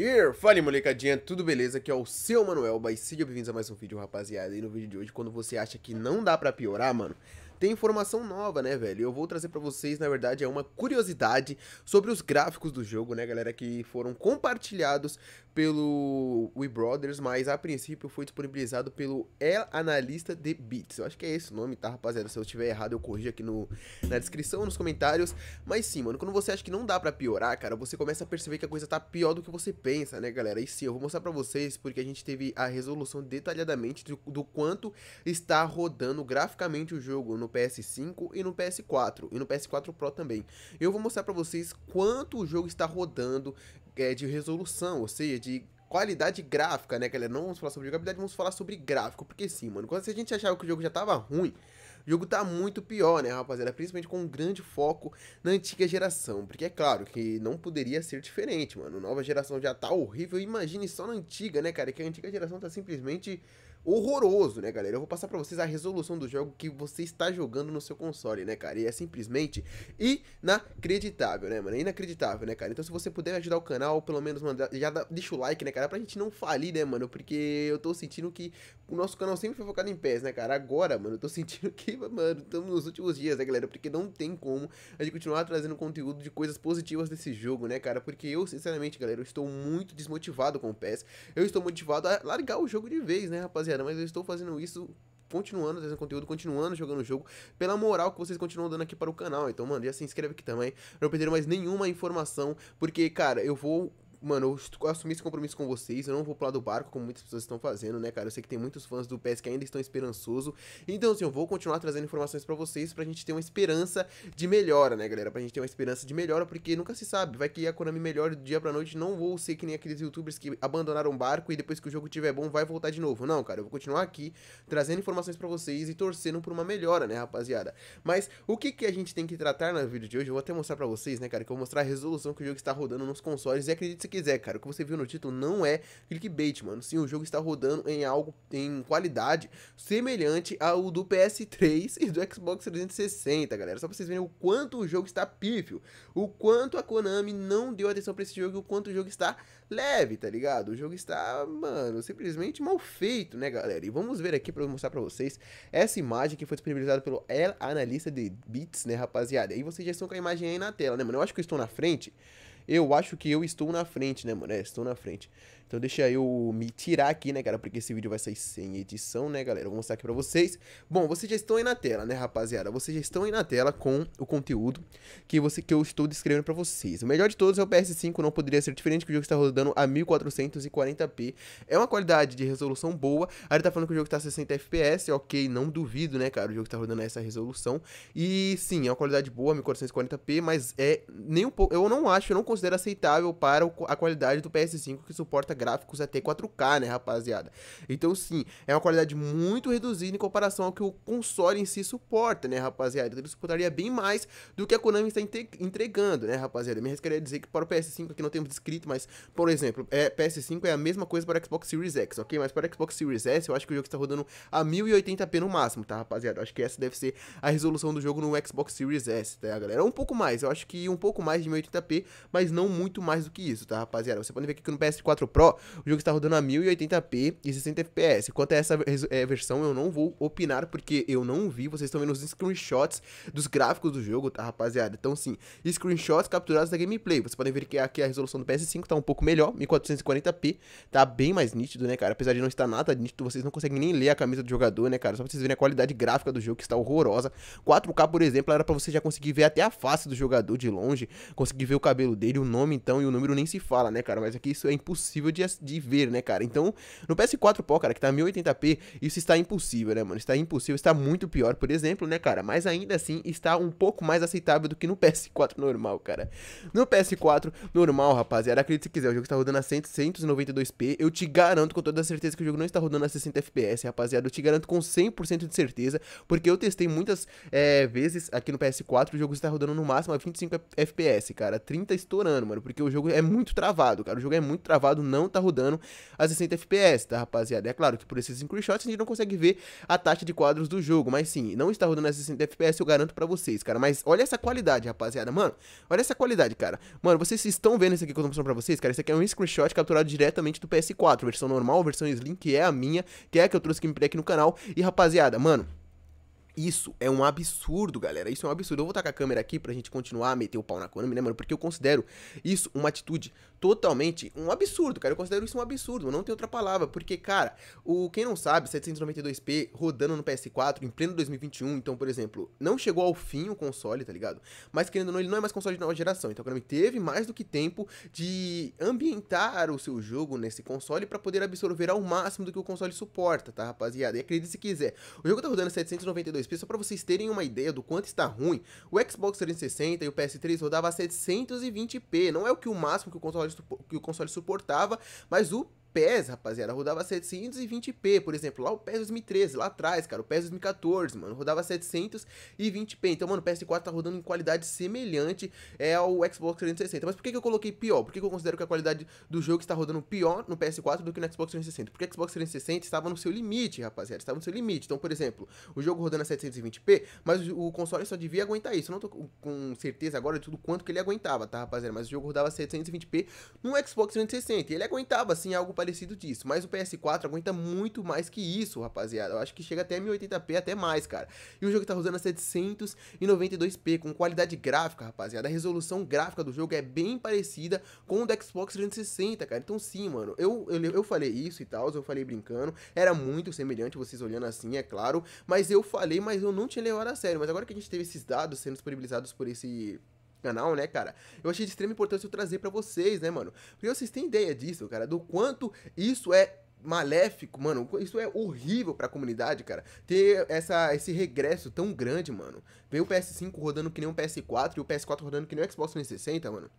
Here, fala molecadinha, tudo beleza? Aqui é o seu Manuel, mas sejam bem-vindos a mais um vídeo, rapaziada. E no vídeo de hoje, quando você acha que não dá pra piorar, mano, tem informação nova, né, velho? Eu vou trazer para vocês, na verdade, é uma curiosidade sobre os gráficos do jogo, né, galera, que foram compartilhados pelo We Brothers, mas a princípio foi disponibilizado pelo El Analista de bits. Eu acho que é esse o nome, tá, rapaziada? Se eu estiver errado, eu corrijo aqui no, na descrição, nos comentários. Mas sim, mano, quando você acha que não dá para piorar, cara, você começa a perceber que a coisa tá pior do que você pensa, né, galera? E sim, eu vou mostrar para vocês, porque a gente teve a resolução detalhadamente do, do quanto está rodando graficamente o jogo no no PS5 e no PS4, e no PS4 Pro também. Eu vou mostrar para vocês quanto o jogo está rodando é, de resolução, ou seja, de qualidade gráfica, né, galera? Não vamos falar sobre jogabilidade, vamos falar sobre gráfico, porque sim, mano, quando a gente achava que o jogo já estava ruim, o jogo tá muito pior, né, rapaziada? Principalmente com um grande foco na antiga geração, porque é claro que não poderia ser diferente, mano. Nova geração já tá horrível, imagine só na antiga, né, cara? Que a antiga geração tá simplesmente horroroso, né, galera? Eu vou passar para vocês a resolução do jogo que você está jogando no seu console, né, cara? E é simplesmente inacreditável, né, mano? É inacreditável, né, cara? Então se você puder ajudar o canal, pelo menos mandar, já dá, deixa o like, né, cara? Pra gente não falir, né, mano? Porque eu tô sentindo que o nosso canal sempre foi focado em pés, né, cara? Agora, mano, eu tô sentindo que, mano, estamos nos últimos dias, né, galera? Porque não tem como a gente continuar trazendo conteúdo de coisas positivas desse jogo, né, cara? Porque eu, sinceramente, galera, eu estou muito desmotivado com o PES. Eu estou motivado a largar o jogo de vez, né, rapaziada? galera, mas eu estou fazendo isso continuando fazendo conteúdo, continuando jogando o jogo, pela moral que vocês continuam dando aqui para o canal. Então, mano, já se inscreve aqui também, pra não perder mais nenhuma informação, porque, cara, eu vou mano, eu assumi esse compromisso com vocês, eu não vou pular do barco como muitas pessoas estão fazendo, né, cara? Eu sei que tem muitos fãs do PES que ainda estão esperançoso. Então, assim, eu vou continuar trazendo informações para vocês pra gente ter uma esperança de melhora, né, galera? Pra gente ter uma esperança de melhora, porque nunca se sabe, vai que a Konami melhore do dia pra noite, não vou ser que nem aqueles youtubers que abandonaram o barco e depois que o jogo tiver bom vai voltar de novo. Não, cara, eu vou continuar aqui trazendo informações para vocês e torcendo por uma melhora, né, rapaziada? Mas o que que a gente tem que tratar no vídeo de hoje? Eu vou até mostrar para vocês, né, cara, que eu vou mostrar a resolução que o jogo está rodando nos consoles e acredite você quiser, cara. O que você viu no título não é clickbait, mano. Sim, o jogo está rodando em algo em qualidade semelhante ao do PS3 e do Xbox 360, galera. Só pra vocês verem o quanto o jogo está pífio, o quanto a Konami não deu atenção para esse jogo e o quanto o jogo está leve, tá ligado? O jogo está, mano, simplesmente mal feito, né, galera? E vamos ver aqui para mostrar para vocês essa imagem que foi disponibilizada pelo El Analista de Bits, né, rapaziada? E vocês já estão com a imagem aí na tela, né, mano? Eu acho que eu estou na frente. Eu acho que eu estou na frente, né, mano? É, estou na frente. Então deixa eu me tirar aqui, né, cara? Porque esse vídeo vai sair sem edição, né, galera? vou mostrar aqui pra vocês. Bom, vocês já estão aí na tela, né, rapaziada? Vocês já estão aí na tela com o conteúdo que, você, que eu estou descrevendo pra vocês. O melhor de todos é o PS5, não poderia ser diferente, que o jogo está rodando a 1440p. É uma qualidade de resolução boa. Aí ele tá falando que o jogo tá a 60 FPS, ok, não duvido, né, cara? O jogo está rodando essa resolução. E sim, é uma qualidade boa, 1440p, mas é nem um pouco... Eu não acho, eu não consigo considera aceitável para a qualidade do PS5 que suporta gráficos até 4K, né, rapaziada? Então, sim, é uma qualidade muito reduzida em comparação ao que o console em si suporta, né, rapaziada? Então, ele suportaria bem mais do que a Konami está entregando, né, rapaziada? Me arriscaria dizer que para o PS5 aqui não temos escrito, mas, por exemplo, é, PS5 é a mesma coisa para Xbox Series X, ok? Mas para Xbox Series S, eu acho que o jogo está rodando a 1080p no máximo, tá, rapaziada? Eu acho que essa deve ser a resolução do jogo no Xbox Series S, tá, galera? Um pouco mais, eu acho que um pouco mais de 1080p, mas mas não muito mais do que isso, tá, rapaziada? Você pode ver aqui que no PS4 Pro o jogo está rodando a 1080p e 60 fps. Quanto a essa é, versão, eu não vou opinar porque eu não vi. Vocês estão vendo os screenshots dos gráficos do jogo, tá, rapaziada? Então, sim, screenshots capturados da gameplay. Vocês podem ver que aqui a resolução do PS5 está um pouco melhor, 1440p, tá bem mais nítido, né, cara? Apesar de não estar nada nítido, vocês não conseguem nem ler a camisa do jogador, né, cara? Só pra vocês verem a qualidade gráfica do jogo que está horrorosa. 4K, por exemplo, era para você já conseguir ver até a face do jogador de longe, conseguir ver o cabelo dele, o nome, então, e o número nem se fala, né, cara? Mas aqui é isso é impossível de, de ver, né, cara? Então, no PS4 Pro, cara, que tá 1080p, isso está impossível, né, mano? Está impossível, está muito pior, por exemplo, né, cara? Mas ainda assim, está um pouco mais aceitável do que no PS4 normal, cara. No PS4 normal, rapaziada, acredita se quiser, o jogo está rodando a 100, 192p, eu te garanto com toda certeza que o jogo não está rodando a 60 FPS, rapaziada. Eu te garanto com 100% de certeza, porque eu testei muitas é, vezes aqui no PS4, o jogo está rodando no máximo a 25 FPS, cara. 30 estou estourando, mano. Porque o jogo é muito travado, cara. O jogo é muito travado, não tá rodando a 60 FPS, tá, rapaziada? É claro que por esses screenshots a gente não consegue ver a taxa de quadros do jogo. Mas sim, não está rodando a 60 FPS, eu garanto pra vocês, cara. Mas olha essa qualidade, rapaziada. Mano, olha essa qualidade, cara. Mano, vocês estão vendo isso aqui que eu tô mostrando pra vocês, cara? Isso aqui é um screenshot capturado diretamente do PS4. Versão normal, versão Slim, que é a minha, que é a que eu trouxe gameplay aqui no canal. E, rapaziada, mano... Isso é um absurdo, galera. Isso é um absurdo. Eu vou tacar a câmera aqui pra gente continuar a meter o pau na Konami, né, mano? Porque eu considero isso uma atitude totalmente um absurdo, cara. Eu considero isso um absurdo, não tem outra palavra. Porque, cara, o quem não sabe, 792p rodando no PS4 em pleno 2021. Então, por exemplo, não chegou ao fim o console, tá ligado? Mas querendo ou não, ele não é mais console de nova geração. Então, a Konami teve mais do que tempo de ambientar o seu jogo nesse console para poder absorver ao máximo do que o console suporta, tá, rapaziada? E acredite se quiser, o jogo tá rodando 792p PSP, só para vocês terem uma ideia do quanto está ruim, o Xbox 360 e o PS3 rodava a 720p, não é o que o máximo que o console, que o console suportava, mas o PES, rapaziada, rodava 720p, por exemplo, lá o PES 2013, lá atrás, cara, o PES 2014, mano, rodava 720p, então, mano, o PS4 tá rodando em qualidade semelhante é, ao Xbox 360, mas por que, que eu coloquei pior? Por que, que eu considero que a qualidade do jogo está rodando pior no PS4 do que no Xbox 360? Porque o Xbox 360 estava no seu limite, rapaziada, estava no seu limite, então, por exemplo, o jogo rodando a 720p, mas o console só devia aguentar isso, eu não tô com certeza agora de tudo quanto que ele aguentava, tá, rapaziada, mas o jogo rodava 720p no Xbox 360, e ele aguentava, assim, algo parecido disso. Mas o PS4 aguenta muito mais que isso, rapaziada. Eu acho que chega até 1080p, até mais, cara. E o jogo tá usando a 792p, com qualidade gráfica, rapaziada. A resolução gráfica do jogo é bem parecida com o do Xbox 360, cara. Então sim, mano, eu, eu, eu falei isso e tal, eu falei brincando. Era muito semelhante, vocês olhando assim, é claro. Mas eu falei, mas eu não tinha levado a sério. Mas agora que a gente teve esses dados sendo disponibilizados por esse canal, né, cara? Eu achei de extrema importância eu trazer para vocês, né, mano? Porque vocês têm ideia disso, cara, do quanto isso é maléfico, mano. Isso é horrível pra comunidade, cara. Ter essa, esse regresso tão grande, mano. Ver o PS5 rodando que nem um PS4 e o PS4 rodando que nem o Xbox 360, mano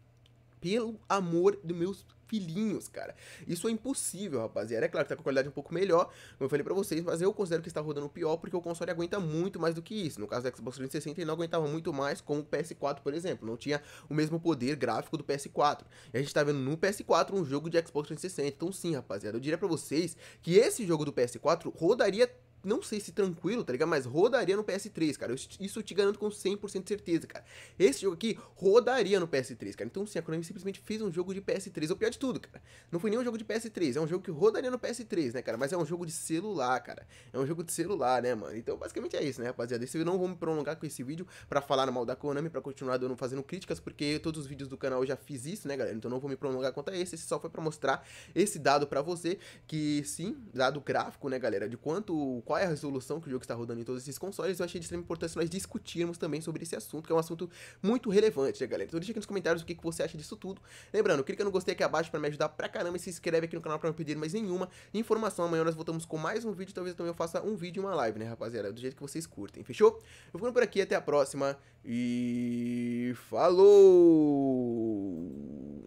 pelo amor dos meus filhinhos, cara. Isso é impossível, rapaziada. É claro que tá com qualidade um pouco melhor, como eu falei pra vocês, mas eu considero que está rodando pior porque o console aguenta muito mais do que isso. No caso do Xbox 360, ele não aguentava muito mais como o PS4, por exemplo. Não tinha o mesmo poder gráfico do PS4. E a gente tá vendo no PS4 um jogo de Xbox 360. Então sim, rapaziada, eu diria pra vocês que esse jogo do PS4 rodaria não sei se tranquilo, tá ligado? Mas rodaria no PS3, cara. Isso eu te garanto com 100% de certeza, cara. Esse jogo aqui rodaria no PS3, cara. Então, sim, a Konami simplesmente fez um jogo de PS3. É o pior de tudo, cara. Não foi nenhum jogo de PS3. É um jogo que rodaria no PS3, né, cara? Mas é um jogo de celular, cara. É um jogo de celular, né, mano? Então, basicamente é isso, né, rapaziada? Esse eu não vou me prolongar com esse vídeo pra falar mal da Konami, pra continuar dando, fazendo críticas, porque todos os vídeos do canal eu já fiz isso, né, galera? Então, não vou me prolongar quanto a esse. Esse só foi pra mostrar esse dado pra você, que sim, dado gráfico, né, galera? De quanto qual é a resolução que o jogo está rodando em todos esses consoles, eu achei de extrema importância nós discutirmos também sobre esse assunto, que é um assunto muito relevante, né, galera? Então deixa aqui nos comentários o que, que você acha disso tudo. Lembrando, clica no gostei aqui abaixo para me ajudar pra caramba e se inscreve aqui no canal para não perder mais nenhuma informação. Amanhã nós voltamos com mais um vídeo, talvez eu também eu faça um vídeo e uma live, né, rapaziada? Do jeito que vocês curtem, fechou? Eu ficando por aqui, até a próxima e... Falou!